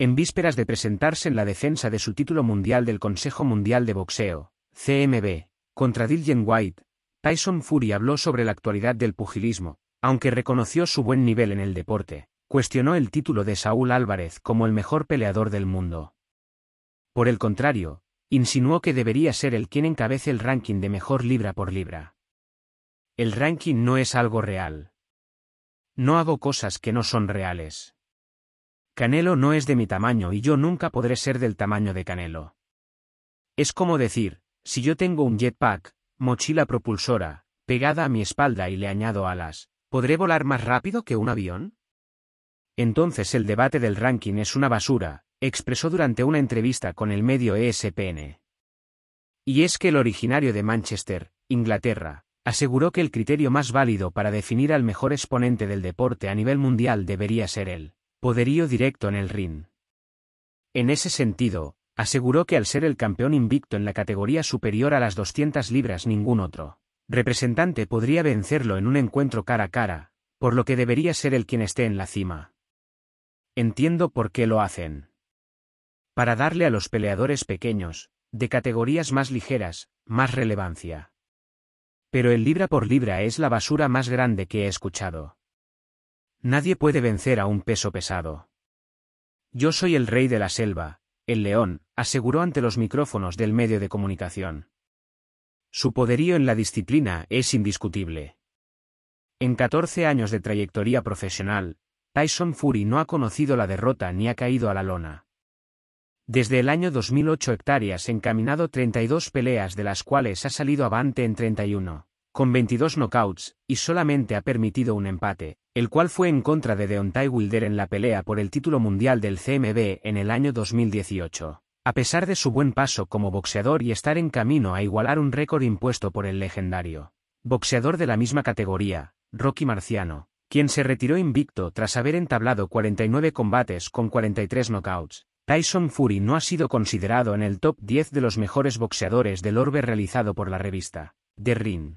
en vísperas de presentarse en la defensa de su título mundial del Consejo Mundial de Boxeo, CMB, contra Dillian White, Tyson Fury habló sobre la actualidad del pugilismo, aunque reconoció su buen nivel en el deporte, cuestionó el título de Saúl Álvarez como el mejor peleador del mundo. Por el contrario, insinuó que debería ser el quien encabece el ranking de mejor libra por libra. El ranking no es algo real. No hago cosas que no son reales. Canelo no es de mi tamaño y yo nunca podré ser del tamaño de Canelo. Es como decir, si yo tengo un jetpack, mochila propulsora, pegada a mi espalda y le añado alas, ¿podré volar más rápido que un avión? Entonces el debate del ranking es una basura, expresó durante una entrevista con el medio ESPN. Y es que el originario de Manchester, Inglaterra, aseguró que el criterio más válido para definir al mejor exponente del deporte a nivel mundial debería ser él. Poderío directo en el ring. En ese sentido, aseguró que al ser el campeón invicto en la categoría superior a las 200 libras ningún otro representante podría vencerlo en un encuentro cara a cara, por lo que debería ser el quien esté en la cima. Entiendo por qué lo hacen. Para darle a los peleadores pequeños, de categorías más ligeras, más relevancia. Pero el libra por libra es la basura más grande que he escuchado. Nadie puede vencer a un peso pesado. Yo soy el rey de la selva, el león, aseguró ante los micrófonos del medio de comunicación. Su poderío en la disciplina es indiscutible. En 14 años de trayectoria profesional, Tyson Fury no ha conocido la derrota ni ha caído a la lona. Desde el año 2008 hectáreas encaminado 32 peleas de las cuales ha salido avante en 31, con 22 knockouts, y solamente ha permitido un empate, el cual fue en contra de Deontay Wilder en la pelea por el título mundial del CMB en el año 2018. A pesar de su buen paso como boxeador y estar en camino a igualar un récord impuesto por el legendario boxeador de la misma categoría, Rocky Marciano, quien se retiró invicto tras haber entablado 49 combates con 43 knockouts, Tyson Fury no ha sido considerado en el top 10 de los mejores boxeadores del orbe realizado por la revista The Ring.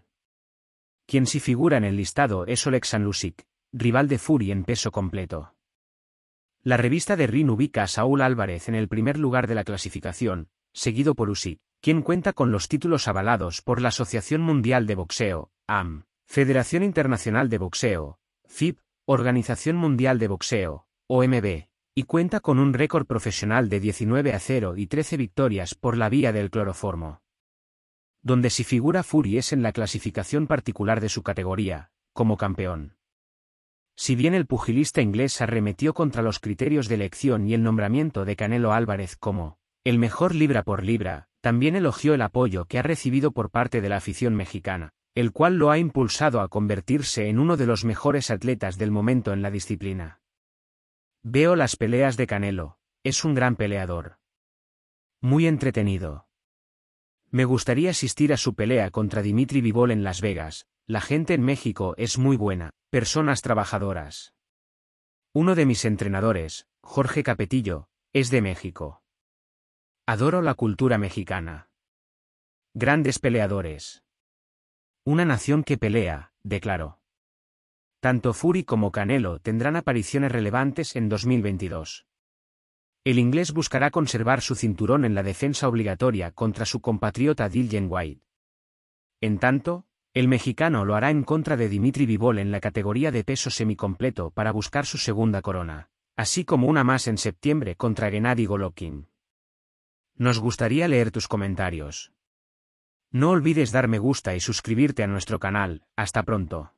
Quien sí figura en el listado es Oleg Usyk rival de Fury en peso completo. La revista de Rin ubica a Saúl Álvarez en el primer lugar de la clasificación, seguido por Usyk, quien cuenta con los títulos avalados por la Asociación Mundial de Boxeo, AM, Federación Internacional de Boxeo, FIB, Organización Mundial de Boxeo, OMB, y cuenta con un récord profesional de 19 a 0 y 13 victorias por la vía del cloroformo. Donde si figura Fury es en la clasificación particular de su categoría, como campeón. Si bien el pugilista inglés arremetió contra los criterios de elección y el nombramiento de Canelo Álvarez como el mejor libra por libra, también elogió el apoyo que ha recibido por parte de la afición mexicana, el cual lo ha impulsado a convertirse en uno de los mejores atletas del momento en la disciplina. Veo las peleas de Canelo, es un gran peleador. Muy entretenido. Me gustaría asistir a su pelea contra Dimitri Vivol en Las Vegas, la gente en México es muy buena, Personas trabajadoras. Uno de mis entrenadores, Jorge Capetillo, es de México. Adoro la cultura mexicana. Grandes peleadores. Una nación que pelea, declaró. Tanto Fury como Canelo tendrán apariciones relevantes en 2022. El inglés buscará conservar su cinturón en la defensa obligatoria contra su compatriota Dillian White. En tanto, el mexicano lo hará en contra de Dimitri Vivol en la categoría de peso semicompleto para buscar su segunda corona, así como una más en septiembre contra Gennady Golovkin. Nos gustaría leer tus comentarios. No olvides dar me gusta y suscribirte a nuestro canal. Hasta pronto.